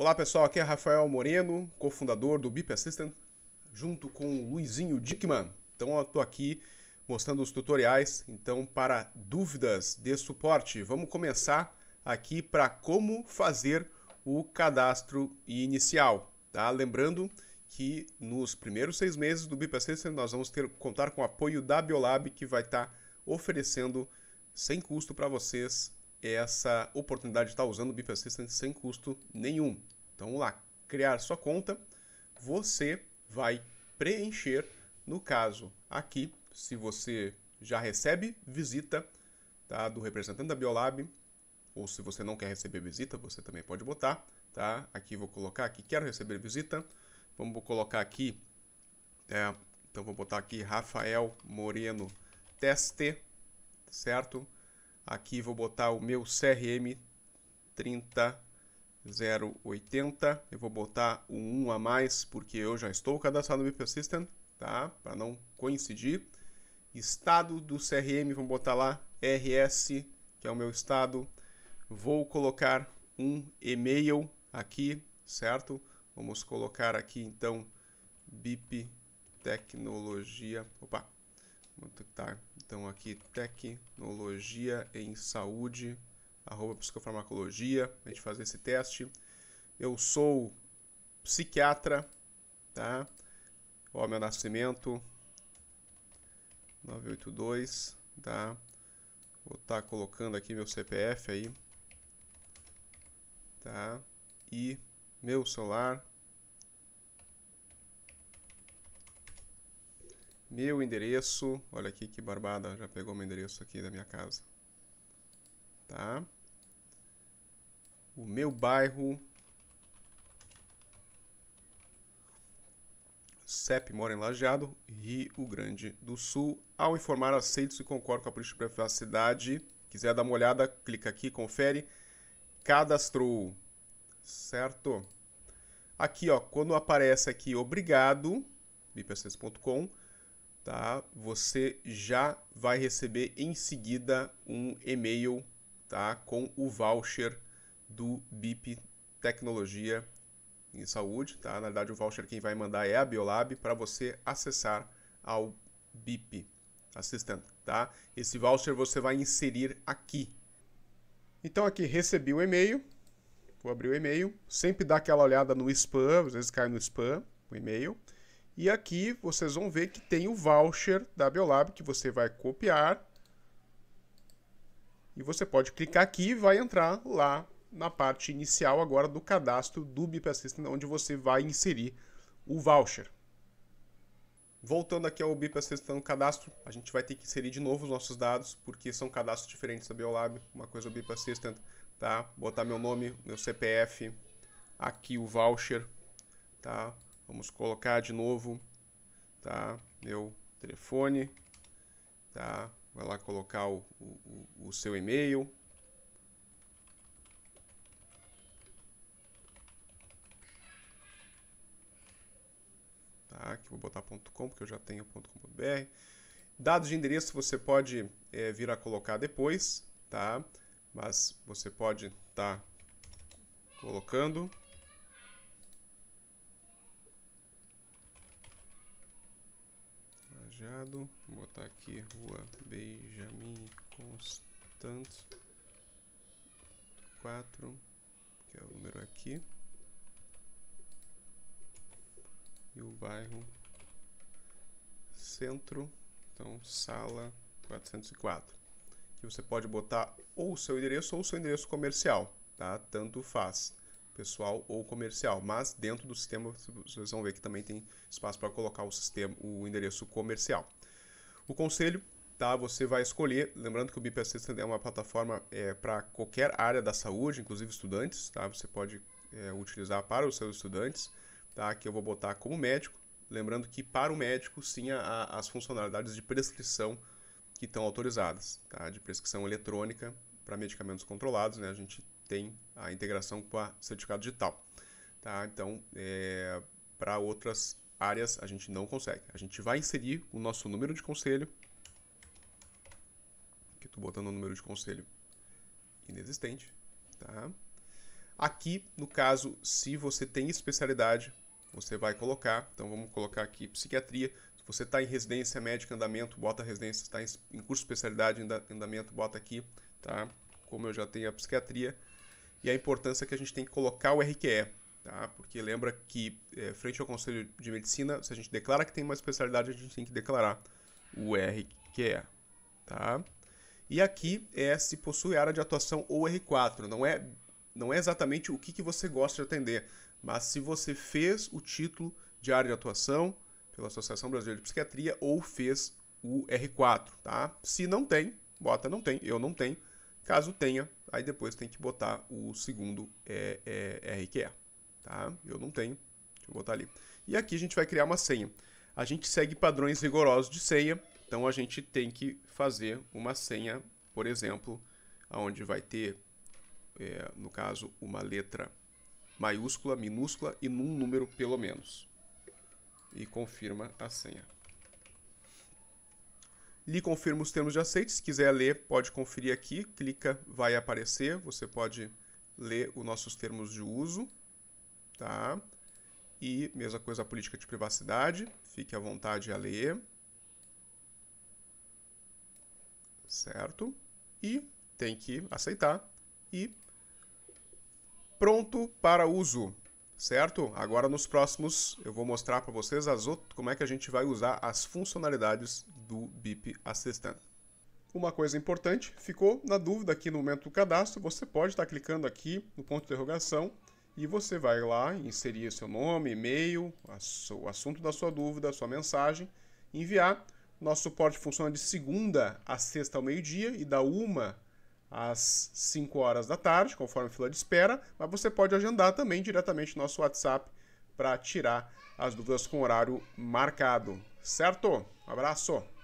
Olá pessoal, aqui é Rafael Moreno, cofundador do Bip Assistant, junto com o Luizinho Dickman. Então eu estou aqui mostrando os tutoriais então para dúvidas de suporte. Vamos começar aqui para como fazer o cadastro inicial. Tá? Lembrando que nos primeiros seis meses do Bip Assistant nós vamos ter, contar com o apoio da Biolab que vai estar tá oferecendo sem custo para vocês essa oportunidade de estar usando o Beef Assistant sem custo nenhum. Então vamos lá, criar sua conta, você vai preencher, no caso aqui, se você já recebe visita tá, do representante da Biolab, ou se você não quer receber visita, você também pode botar, tá? Aqui vou colocar aqui, quero receber visita, vamos colocar aqui, é, então vou botar aqui Rafael Moreno Teste, certo? Aqui vou botar o meu CRM 30080. Eu vou botar o 1 a mais porque eu já estou cadastrado no BP System, tá? Para não coincidir. Estado do CRM, vamos botar lá RS, que é o meu estado. Vou colocar um e-mail aqui, certo? Vamos colocar aqui então bip tecnologia, opa, Tá. Então aqui tecnologia em saúde, arroba psicofarmacologia, a gente fazer esse teste. Eu sou psiquiatra, tá? Ó, meu nascimento 982, tá? Vou estar tá colocando aqui meu CPF aí, tá? E meu celular Meu endereço. Olha aqui que barbada. Já pegou meu endereço aqui da minha casa. Tá? O meu bairro. CEP mora em Lajeado, Rio Grande do Sul. Ao informar, aceito se concordo com a política de privacidade. Quiser dar uma olhada, clica aqui, confere. Cadastrou. Certo? Aqui, ó, quando aparece aqui obrigado, bipc.com, tá? Você já vai receber em seguida um e-mail, tá? Com o voucher do BIP Tecnologia em Saúde, tá? Na verdade, o voucher quem vai mandar é a Biolab para você acessar ao BIP Assistant, tá? Esse voucher você vai inserir aqui. Então aqui recebi o e-mail, vou abrir o e-mail, sempre dá aquela olhada no spam, às vezes cai no spam o e-mail. E aqui vocês vão ver que tem o voucher da Biolab que você vai copiar. E você pode clicar aqui e vai entrar lá na parte inicial agora do cadastro do BIP Assistant, onde você vai inserir o voucher. Voltando aqui ao BIP Assistant cadastro, a gente vai ter que inserir de novo os nossos dados, porque são cadastros diferentes da Biolab. Uma coisa é o BIP Assistant, tá? Botar meu nome, meu CPF, aqui o voucher, tá? Vamos colocar de novo, tá? Meu telefone, tá? Vai lá colocar o, o, o seu e-mail. Tá, aqui vou botar .com porque eu já tenho .com.br. Dados de endereço você pode é, vir a colocar depois, tá? Mas você pode estar tá colocando. Vou botar aqui Rua Benjamin Constant 4, que é o número aqui. E o bairro Centro, então sala 404. Que você pode botar ou o seu endereço ou o seu endereço comercial, tá? Tanto faz pessoal ou comercial. Mas dentro do sistema vocês vão ver que também tem espaço para colocar o sistema, o endereço comercial. O conselho, tá? Você vai escolher, lembrando que o BIP é uma plataforma é, para qualquer área da saúde, inclusive estudantes, tá? Você pode é, utilizar para os seus estudantes, tá? Que eu vou botar como médico. Lembrando que para o médico, sim, a, as funcionalidades de prescrição que estão autorizadas, tá? De prescrição eletrônica para medicamentos controlados, né? A gente tem a integração com a certificado digital. Tá? Então, é, para outras áreas a gente não consegue. A gente vai inserir o nosso número de conselho. Aqui estou botando o número de conselho inexistente. Tá? Aqui, no caso, se você tem especialidade, você vai colocar. Então, vamos colocar aqui psiquiatria. Se você está em residência médica, andamento, bota residência. está em curso de especialidade, andamento, bota aqui. Tá? Como eu já tenho a psiquiatria, e a importância que a gente tem que colocar o RQE, tá? Porque lembra que, é, frente ao Conselho de Medicina, se a gente declara que tem uma especialidade, a gente tem que declarar o RQE, tá? E aqui é se possui área de atuação ou R4, não é, não é exatamente o que, que você gosta de atender, mas se você fez o título de área de atuação pela Associação Brasileira de Psiquiatria ou fez o R4, tá? Se não tem, bota não tem, eu não tenho, Caso tenha, aí depois tem que botar o segundo é, é, RQE. É, tá? Eu não tenho. Deixa eu botar ali. E aqui a gente vai criar uma senha. A gente segue padrões rigorosos de senha. Então a gente tem que fazer uma senha, por exemplo, onde vai ter, é, no caso, uma letra maiúscula, minúscula e num número pelo menos. E confirma a senha lhe confirma os termos de aceite. Se quiser ler, pode conferir aqui. Clica, vai aparecer. Você pode ler os nossos termos de uso. Tá? E mesma coisa a política de privacidade. Fique à vontade a ler. Certo? E tem que aceitar. E pronto para uso certo? Agora nos próximos eu vou mostrar para vocês as outras, como é que a gente vai usar as funcionalidades do BIP Assistant. Uma coisa importante, ficou na dúvida aqui no momento do cadastro, você pode estar tá clicando aqui no ponto de interrogação e você vai lá inserir seu nome, e-mail, o assunto da sua dúvida, sua mensagem, enviar. Nosso suporte funciona de segunda a sexta ao meio-dia e da uma às 5 horas da tarde, conforme a fila de espera, mas você pode agendar também diretamente no nosso WhatsApp para tirar as dúvidas com horário marcado. Certo? Um abraço!